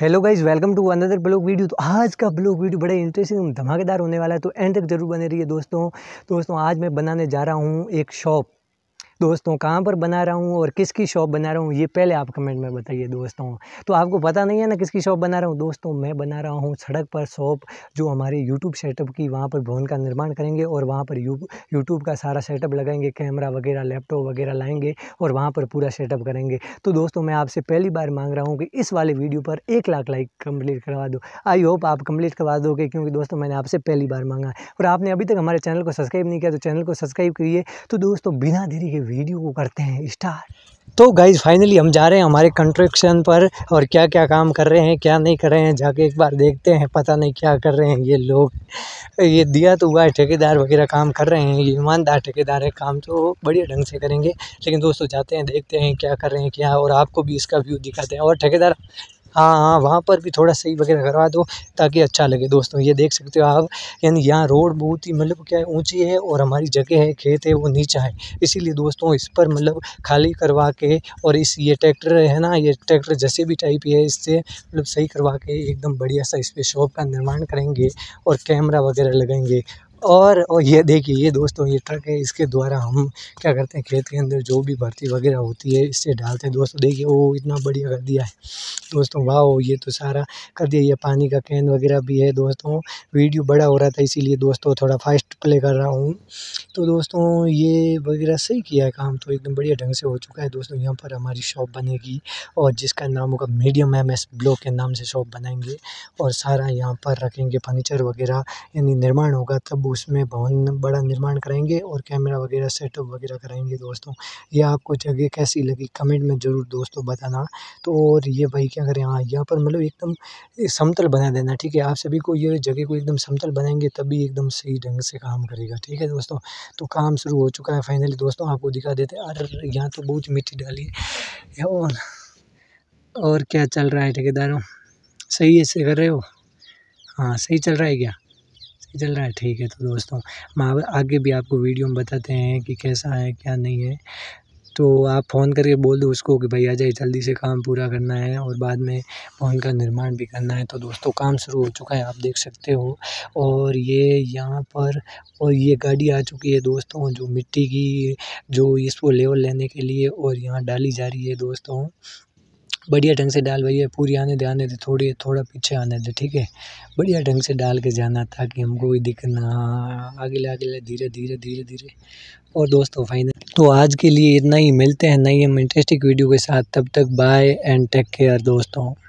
hello guys welcome to another blog video तो आज का ब्लॉग वीडियो बड़े इंटरेस्टिंग धमाकेदार होने वाला है तो एंड तक जरूर बने रहिए दोस्तों दोस्तों आज मैं बनाने जा रहा हूँ एक शॉप दोस्तों कहाँ पर बना रहा हूँ और किसकी शॉप बना रहा हूँ ये पहले आप कमेंट में बताइए दोस्तों तो आपको पता नहीं है ना किसकी शॉप बना रहा हूँ दोस्तों मैं बना रहा हूँ सड़क पर शॉप जो हमारे यूट्यूब सेटअप की वहाँ पर भवन का निर्माण करेंगे और वहाँ पर यूट्यूब का सारा सेटअप लगाएंगे कैमरा वगैरह लैपटॉप वगैरह लाएंगे और वहाँ पर पूरा सेटअप करेंगे तो दोस्तों मैं आपसे पहली बार मांग रहा हूँ कि इस वाले वीडियो पर एक लाख लाइक कम्प्लीट करवा दो आई होप आप कंप्लीट करवा दोगे क्योंकि दोस्तों मैंने आपसे पहली बार मांगा और आपने अभी तक हमारे चैनल को सब्सक्राइब नहीं किया तो चैनल को सब्सक्राइब करिए तो दोस्तों बिना देरी के वीडियो को करते हैं स्टार्ट तो गाइज फाइनली हम जा रहे हैं हमारे कंस्ट्रक्शन पर और क्या क्या काम कर रहे हैं क्या नहीं कर रहे हैं जाके एक बार देखते हैं पता नहीं क्या कर रहे हैं ये लोग ये दिया तो हुआ है ठेकेदार वगैरह काम कर रहे हैं ये ईमानदार ठेकेदार है काम तो बढ़िया ढंग से करेंगे लेकिन दोस्तों जाते हैं देखते हैं क्या कर रहे हैं क्या और आपको भी इसका व्यू दिखाते हैं और ठेकेदार हाँ हाँ वहाँ पर भी थोड़ा सही वगैरह करवा दो ताकि अच्छा लगे दोस्तों ये देख सकते हो आप यानी यहाँ रोड बहुत ही मतलब क्या है ऊँची है और हमारी जगह है खेत है वो नीचा है इसीलिए दोस्तों इस पर मतलब खाली करवा के और इस ये ट्रैक्टर है ना ये ट्रैक्टर जैसे भी टाइप है इससे मतलब सही करवा के एकदम बढ़िया सा इस पर शॉप का निर्माण करेंगे और कैमरा वगैरह लगाएंगे और और ये देखिए ये दोस्तों ये ट्रक है इसके द्वारा हम क्या करते हैं खेत के अंदर जो भी भर्ती वगैरह होती है इससे डालते हैं दोस्तों देखिए वो इतना बढ़िया कर दिया है दोस्तों वाह ये तो सारा कर दिया ये पानी का कैन वगैरह भी है दोस्तों वीडियो बड़ा हो रहा था इसीलिए दोस्तों थोड़ा फास्ट प्ले कर रहा हूँ तो दोस्तों ये वगैरह सही किया है काम तो एकदम बढ़िया ढंग से हो चुका है दोस्तों यहाँ पर हमारी शॉप बनेगी और जिसका नाम होगा मीडियम एम एस ब्लॉक के नाम से शॉप बनाएंगे और सारा यहाँ पर रखेंगे फर्नीचर वगैरह यानी निर्माण होगा तब उसमें भवन बड़ा निर्माण कराएंगे और कैमरा वगैरह सेटअप वगैरह कराएंगे दोस्तों ये आपको जगह कैसी लगी कमेंट में ज़रूर दोस्तों बताना तो और ये भाई क्या करें हाँ यहाँ पर मतलब एकदम समतल बना देना ठीक है आप सभी को ये जगह को एकदम समतल बनाएंगे तभी एकदम सही ढंग से काम करेगा ठीक है दोस्तों तो काम शुरू हो चुका है फाइनली दोस्तों आपको दिखा देते अरे यहाँ तो बहुत मिट्टी डाली है और और क्या चल रहा है ठेकेदारों सही ऐसे कर रहे हो हाँ सही चल रहा है क्या चल रहा है ठीक है तो दोस्तों हम आगे भी आपको वीडियो में बताते हैं कि कैसा है क्या नहीं है तो आप फ़ोन करके बोल दो उसको कि भाई आ जाए जल्दी से काम पूरा करना है और बाद में फ़ोन का निर्माण भी करना है तो दोस्तों काम शुरू हो चुका है आप देख सकते हो और ये यहाँ पर और ये गाड़ी आ चुकी है दोस्तों जो मिट्टी की जो इसको लेवल लेने के लिए और यहाँ डाली जा रही है दोस्तों बढ़िया ढंग से डाल भैया पूरी आने दे आने दे थोड़ी थोड़ा पीछे आने दे ठीक है बढ़िया ढंग से डाल के जाना ताकि हमको कोई दिक्कत ना हाँ, आगे आगे धीरे धीरे धीरे धीरे और दोस्तों फाइनल तो आज के लिए इतना ही मिलते हैं नई हम इंटरेस्टिंग वीडियो के साथ तब तक बाय एंड टेक केयर दोस्तों